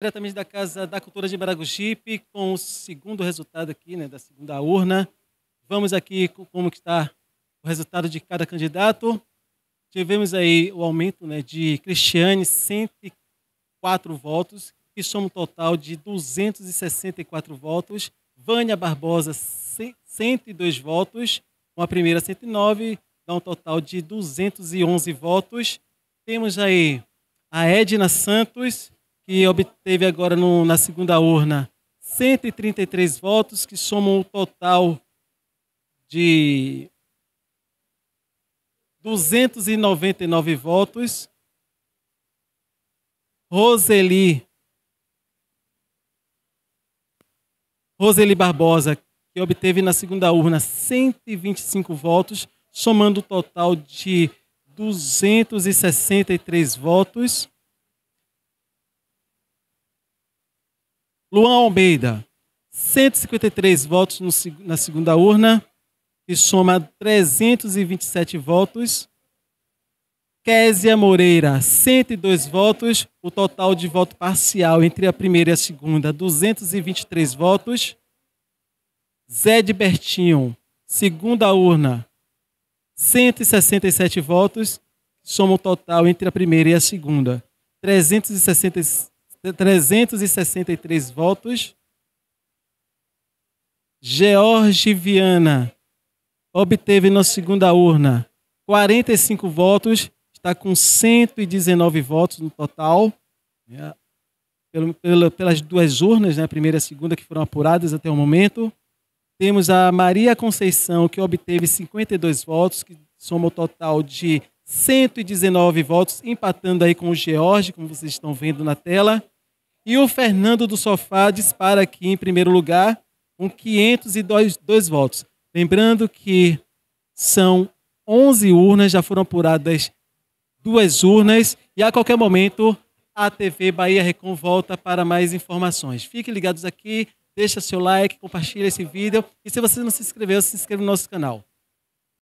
diretamente da Casa da Cultura de Maragogipe, com o segundo resultado aqui, né, da segunda urna. Vamos aqui como está o resultado de cada candidato. Tivemos aí o aumento né, de Cristiane, 104 votos, que soma um total de 264 votos. Vânia Barbosa, 102 votos, com a primeira 109, dá um total de 211 votos. Temos aí a Edna Santos, que obteve agora no, na segunda urna 133 votos, que somam o total de 299 votos. Roseli Roseli Barbosa, que obteve na segunda urna 125 votos, somando o um total de 263 votos. Luan Almeida, 153 votos no, na segunda urna, que soma 327 votos. Késia Moreira, 102 votos. O total de voto parcial entre a primeira e a segunda, 223 votos. Zé de Bertinho, segunda urna, 167 votos. Soma o total entre a primeira e a segunda, 367 363 votos. George Viana obteve na segunda urna 45 votos, está com 119 votos no total, né? pelo, pelo, pelas duas urnas, né? a primeira e a segunda, que foram apuradas até o momento. Temos a Maria Conceição, que obteve 52 votos, que soma o total de 119 votos, empatando aí com o George, como vocês estão vendo na tela. E o Fernando do Sofá dispara aqui em primeiro lugar, com 502 dois votos. Lembrando que são 11 urnas, já foram apuradas duas urnas, e a qualquer momento a TV Bahia Recon volta para mais informações. Fiquem ligados aqui, deixa seu like, compartilha esse vídeo, e se você não se inscreveu, se inscreva no nosso canal.